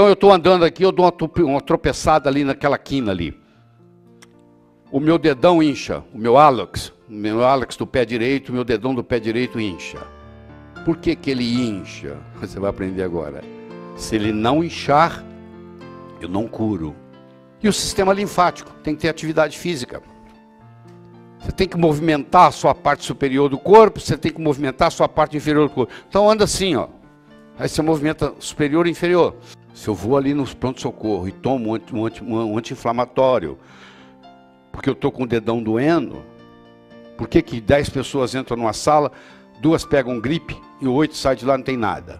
Então eu estou andando aqui, eu dou uma, uma tropeçada ali naquela quina ali. O meu dedão incha, o meu Alex, o meu Alex do pé direito, o meu dedão do pé direito incha. Por que, que ele incha? Você vai aprender agora. Se ele não inchar, eu não curo. E o sistema linfático tem que ter atividade física. Você tem que movimentar a sua parte superior do corpo, você tem que movimentar a sua parte inferior do corpo. Então anda assim, ó. Aí você movimenta superior e inferior. Se eu vou ali nos pronto-socorro e tomo um, anti, um anti-inflamatório, porque eu estou com o dedão doendo, por que, que 10 pessoas entram numa sala, duas pegam gripe e oito saem de lá não tem nada?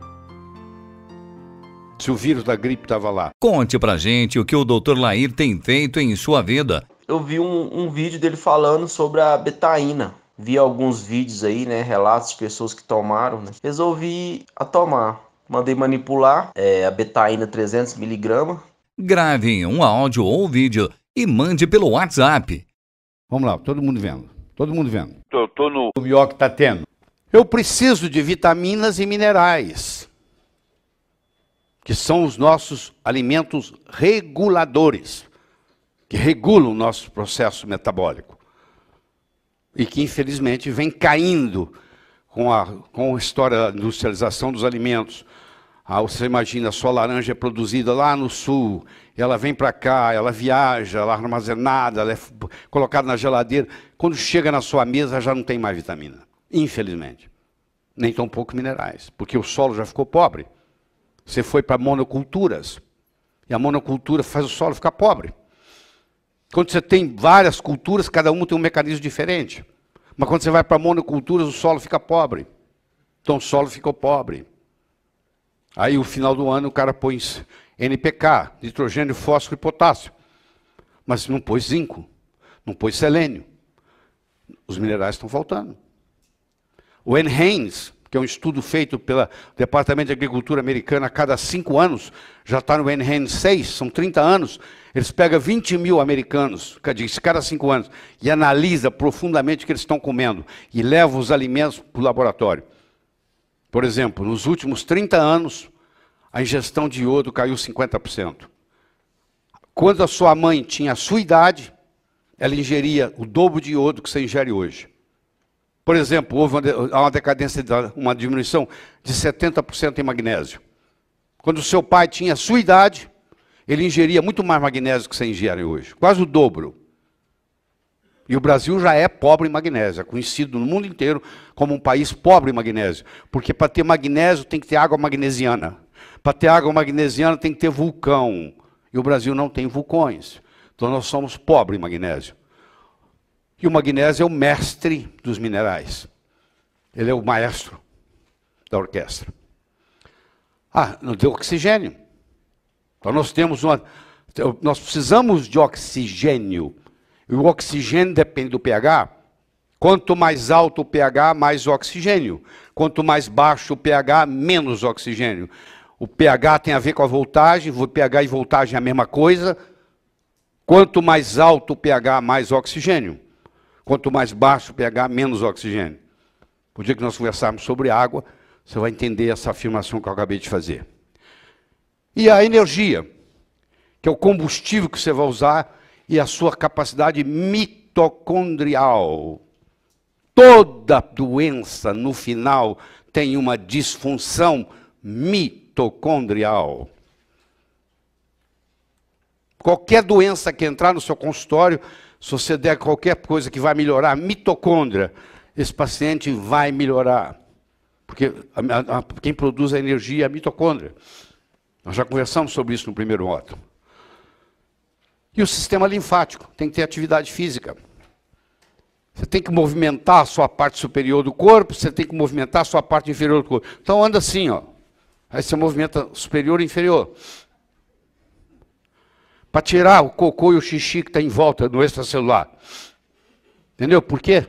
Se o vírus da gripe estava lá. Conte pra gente o que o Dr. Lair tem feito em sua vida. Eu vi um, um vídeo dele falando sobre a betaína vi alguns vídeos aí, né, relatos de pessoas que tomaram, né? resolvi a tomar. Mandei manipular é, a betaína 300mg. Grave um áudio ou vídeo e mande pelo WhatsApp. Vamos lá, todo mundo vendo. Todo mundo vendo. eu tô no. O melhor que tá tendo. Eu preciso de vitaminas e minerais, que são os nossos alimentos reguladores, que regulam o nosso processo metabólico. E que, infelizmente, vem caindo com a, com a história da industrialização dos alimentos, ah, você imagina, a sua laranja é produzida lá no sul, ela vem para cá, ela viaja, ela é armazenada, ela é colocada na geladeira. Quando chega na sua mesa, já não tem mais vitamina, infelizmente. Nem tão pouco minerais, porque o solo já ficou pobre. Você foi para monoculturas, e a monocultura faz o solo ficar pobre. Quando você tem várias culturas, cada uma tem um mecanismo diferente. Mas quando você vai para monoculturas, o solo fica pobre. Então o solo ficou pobre. Aí, o final do ano, o cara põe NPK, nitrogênio, fósforo e potássio. Mas não pôs zinco, não pôs selênio. Os minerais estão faltando. O NHANES, que é um estudo feito pelo Departamento de Agricultura americana a cada cinco anos, já está no NHANES 6, são 30 anos. Eles pegam 20 mil americanos, cada cinco anos, e analisa profundamente o que eles estão comendo e leva os alimentos para o laboratório. Por exemplo, nos últimos 30 anos, a ingestão de iodo caiu 50%. Quando a sua mãe tinha a sua idade, ela ingeria o dobro de iodo que você ingere hoje. Por exemplo, houve uma decadência, uma diminuição de 70% em magnésio. Quando o seu pai tinha a sua idade, ele ingeria muito mais magnésio que você ingere hoje, quase o dobro. E o Brasil já é pobre em magnésio, é conhecido no mundo inteiro como um país pobre em magnésio, porque para ter magnésio tem que ter água magnesiana. Para ter água magnesiana tem que ter vulcão. E o Brasil não tem vulcões. Então nós somos pobres em magnésio. E o magnésio é o mestre dos minerais. Ele é o maestro da orquestra. Ah, não deu oxigênio. Então nós temos uma. Nós precisamos de oxigênio o oxigênio depende do pH. Quanto mais alto o pH, mais oxigênio. Quanto mais baixo o pH, menos oxigênio. O pH tem a ver com a voltagem, pH e voltagem é a mesma coisa. Quanto mais alto o pH, mais oxigênio. Quanto mais baixo o pH, menos oxigênio. O dia que nós conversarmos sobre água, você vai entender essa afirmação que eu acabei de fazer. E a energia, que é o combustível que você vai usar e a sua capacidade mitocondrial. Toda doença, no final, tem uma disfunção mitocondrial. Qualquer doença que entrar no seu consultório, se você der qualquer coisa que vai melhorar a mitocôndria, esse paciente vai melhorar. Porque a, a, quem produz a energia é a mitocôndria. Nós já conversamos sobre isso no primeiro módulo. E o sistema linfático tem que ter atividade física. Você tem que movimentar a sua parte superior do corpo, você tem que movimentar a sua parte inferior do corpo. Então anda assim, ó. Aí você movimenta superior e inferior. Para tirar o cocô e o xixi que está em volta do extracelular. Entendeu? Por quê?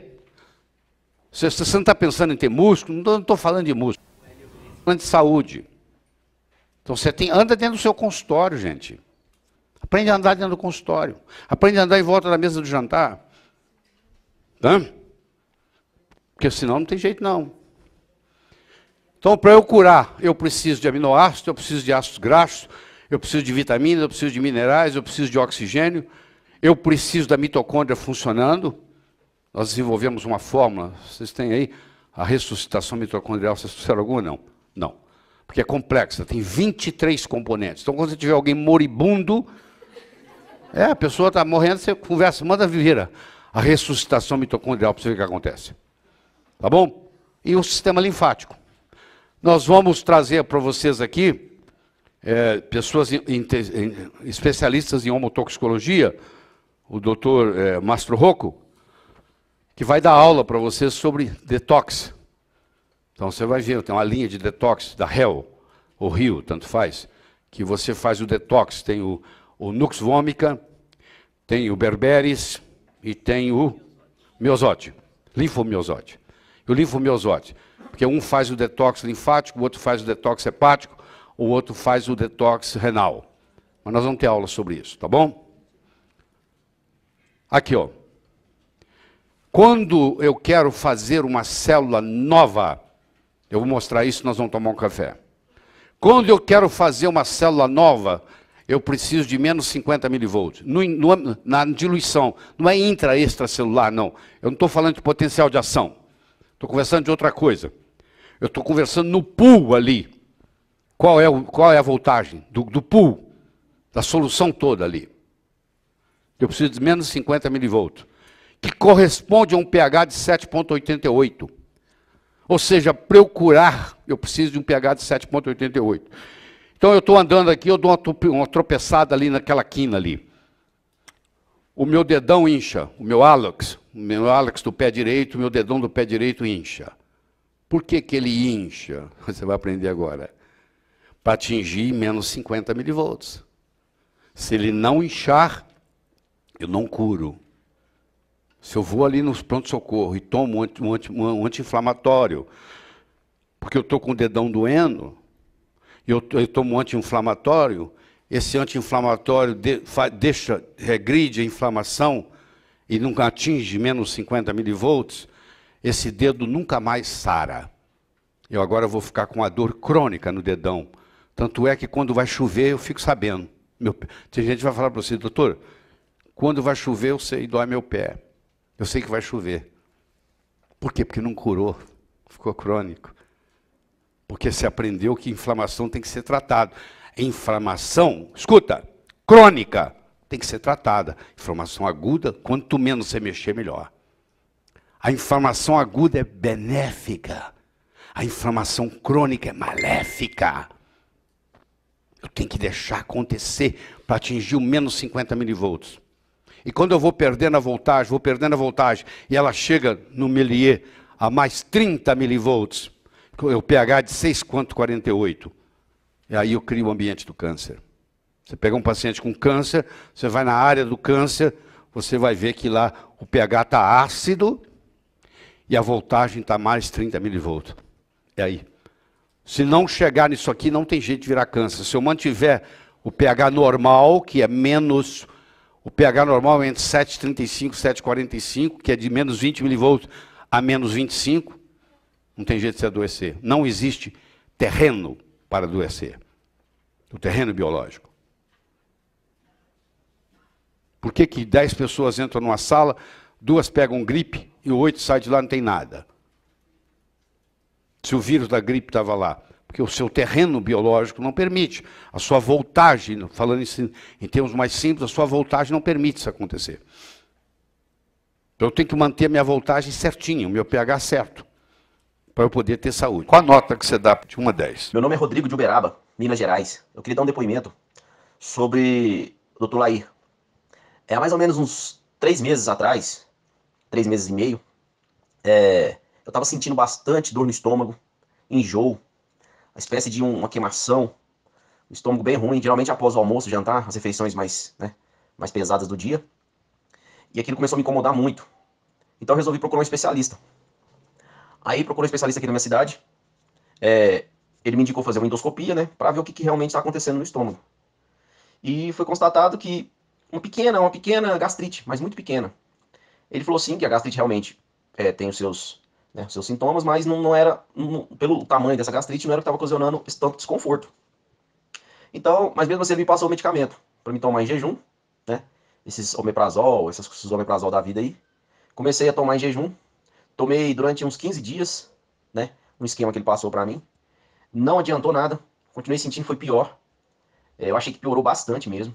Se você não está pensando em ter músculo, não estou falando de músculo. Estou falando de saúde. Então você tem, anda dentro do seu consultório, gente. Aprende a andar dentro do consultório. Aprende a andar em volta da mesa do jantar. Porque senão não tem jeito não. Então, para eu curar, eu preciso de aminoácidos, eu preciso de ácidos graxos, eu preciso de vitaminas, eu preciso de minerais, eu preciso de oxigênio, eu preciso da mitocôndria funcionando. Nós desenvolvemos uma fórmula, vocês têm aí a ressuscitação mitocondrial, vocês trouxeram alguma? Não. Não. Porque é complexa, tem 23 componentes. Então, quando você tiver alguém moribundo, é, a pessoa está morrendo, você conversa, manda vira a ressuscitação mitocondrial para você ver o que acontece. Tá bom? E o sistema linfático. Nós vamos trazer para vocês aqui é, pessoas em, em, em, especialistas em homotoxicologia, o doutor é, Mastro Rocco, que vai dar aula para vocês sobre detox. Então você vai ver, tem uma linha de detox da Hell, ou Rio, tanto faz, que você faz o detox, tem o o Nux vomica, tem o berberis e tem o miosote, linfomiosote. E o linfomiosote, porque um faz o detox linfático, o outro faz o detox hepático, o outro faz o detox renal. Mas nós vamos ter aula sobre isso, tá bom? Aqui, ó. Quando eu quero fazer uma célula nova, eu vou mostrar isso, nós vamos tomar um café. Quando eu quero fazer uma célula nova, eu preciso de menos 50 milivolts. No, no, na diluição, não é intra-extracelular, não. Eu não estou falando de potencial de ação. Estou conversando de outra coisa. Eu estou conversando no pool ali. Qual é, o, qual é a voltagem do, do pool, da solução toda ali. Eu preciso de menos 50 milivolts, que corresponde a um pH de 7,88. Ou seja, procurar, eu preciso de um pH de 7,88. Então eu estou andando aqui, eu dou uma tropeçada ali naquela quina ali. O meu dedão incha, o meu Alex, o meu Alex do pé direito, o meu dedão do pé direito incha. Por que, que ele incha? Você vai aprender agora. Para atingir menos 50 milivolts. Se ele não inchar, eu não curo. Se eu vou ali nos pronto-socorro e tomo um anti-inflamatório, um anti porque eu estou com o dedão doendo, eu, eu tomo anti-inflamatório, esse anti-inflamatório de, deixa, regride a inflamação e nunca atinge menos 50 milivolts, esse dedo nunca mais sara. Eu agora vou ficar com a dor crônica no dedão. Tanto é que quando vai chover, eu fico sabendo. Meu, tem gente que vai falar para você, doutor, quando vai chover, eu sei, dói meu pé. Eu sei que vai chover. Por quê? Porque não curou, ficou crônico porque se aprendeu que inflamação tem que ser tratada. Inflamação, escuta, crônica tem que ser tratada. Inflamação aguda, quanto menos você mexer, melhor. A inflamação aguda é benéfica. A inflamação crônica é maléfica. Eu tenho que deixar acontecer para atingir o menos 50 milivolts. E quando eu vou perdendo a voltagem, vou perdendo a voltagem, e ela chega no milier a mais 30 milivolts, o pH de 6,48. E aí eu crio o ambiente do câncer. Você pega um paciente com câncer, você vai na área do câncer, você vai ver que lá o pH está ácido e a voltagem está mais 30 milivolts. É aí. Se não chegar nisso aqui, não tem jeito de virar câncer. Se eu mantiver o pH normal, que é menos. O pH normal é entre 7,35 e 7,45, que é de menos 20 milivolts a menos 25. Não tem jeito de se adoecer. Não existe terreno para adoecer. O terreno biológico. Por que, que pessoas entram numa sala, duas pegam gripe e oito saem de lá não tem nada? Se o vírus da gripe estava lá. Porque o seu terreno biológico não permite. A sua voltagem, falando em, em termos mais simples, a sua voltagem não permite isso acontecer. Então eu tenho que manter a minha voltagem certinha, o meu pH certo para eu poder ter saúde. Qual a nota que você dá de 1 a 10? Meu nome é Rodrigo de Uberaba, Minas Gerais. Eu queria dar um depoimento sobre o Dr. Lair. É, há mais ou menos uns três meses atrás, três meses e meio, é, eu estava sentindo bastante dor no estômago, enjoo, uma espécie de um, uma queimação, um estômago bem ruim, geralmente após o almoço, jantar, as refeições mais, né, mais pesadas do dia. E aquilo começou a me incomodar muito. Então eu resolvi procurar um especialista. Aí procurei um especialista aqui na minha cidade. É, ele me indicou fazer uma endoscopia, né? Para ver o que, que realmente está acontecendo no estômago. E foi constatado que uma pequena, uma pequena gastrite, mas muito pequena. Ele falou sim que a gastrite realmente é, tem os seus, né, os seus sintomas, mas não, não era, não, pelo tamanho dessa gastrite, não era o que estava causando esse tanto desconforto. Então, mas mesmo assim ele me passou o medicamento para me tomar em jejum, né? Esses omeprazol, esses omeprazol da vida aí. Comecei a tomar em jejum, Tomei durante uns 15 dias, né? Um esquema que ele passou para mim. Não adiantou nada. Continuei sentindo, foi pior. É, eu achei que piorou bastante mesmo.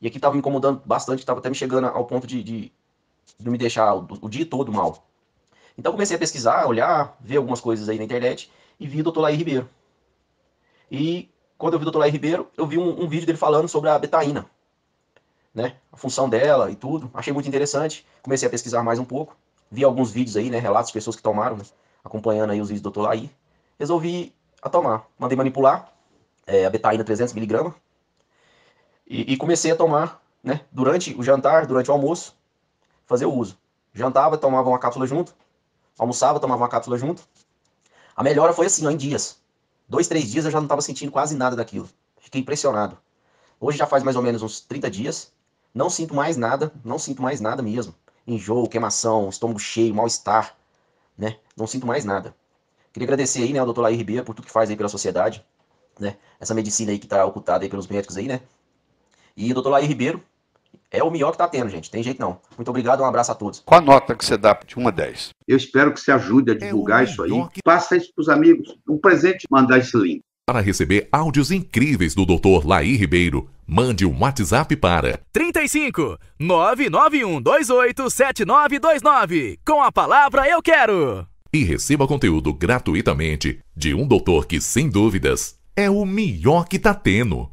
E aqui tava me incomodando bastante, tava até me chegando ao ponto de, de, de me deixar o, o, dia todo mal. Então comecei a pesquisar, olhar, ver algumas coisas aí na internet e vi o Dr. Laí Ribeiro. E quando eu vi o Dr. Laí Ribeiro, eu vi um, um vídeo dele falando sobre a betaína, né? A função dela e tudo. Achei muito interessante. Comecei a pesquisar mais um pouco vi alguns vídeos aí, né? Relatos de pessoas que tomaram, né, acompanhando aí os vídeos do Dr. Laí. Resolvi a tomar. Mandei manipular é, a betaína 300mg e, e comecei a tomar, né? Durante o jantar, durante o almoço, fazer o uso. Jantava, tomava uma cápsula junto. Almoçava, tomava uma cápsula junto. A melhora foi assim, ó, em dias. Dois, três dias eu já não estava sentindo quase nada daquilo. Fiquei impressionado. Hoje já faz mais ou menos uns 30 dias. Não sinto mais nada, não sinto mais nada mesmo enjoo, queimação, estômago cheio, mal-estar, né? Não sinto mais nada. Queria agradecer aí, né, ao doutor Laí Ribeiro por tudo que faz aí pela sociedade, né? Essa medicina aí que tá ocultada aí pelos médicos aí, né? E o doutor Laí Ribeiro é o melhor que tá tendo, gente. Tem jeito não. Muito obrigado, um abraço a todos. Qual a nota que você dá de 1 a 10? Eu espero que você ajude a é divulgar é isso aí. Que... Passa isso pros amigos. Um presente mandar esse link. Para receber áudios incríveis do doutor Laí Ribeiro, Mande um WhatsApp para 35 991287929 com a palavra Eu Quero. E receba conteúdo gratuitamente de um doutor que, sem dúvidas, é o melhor que tá tendo.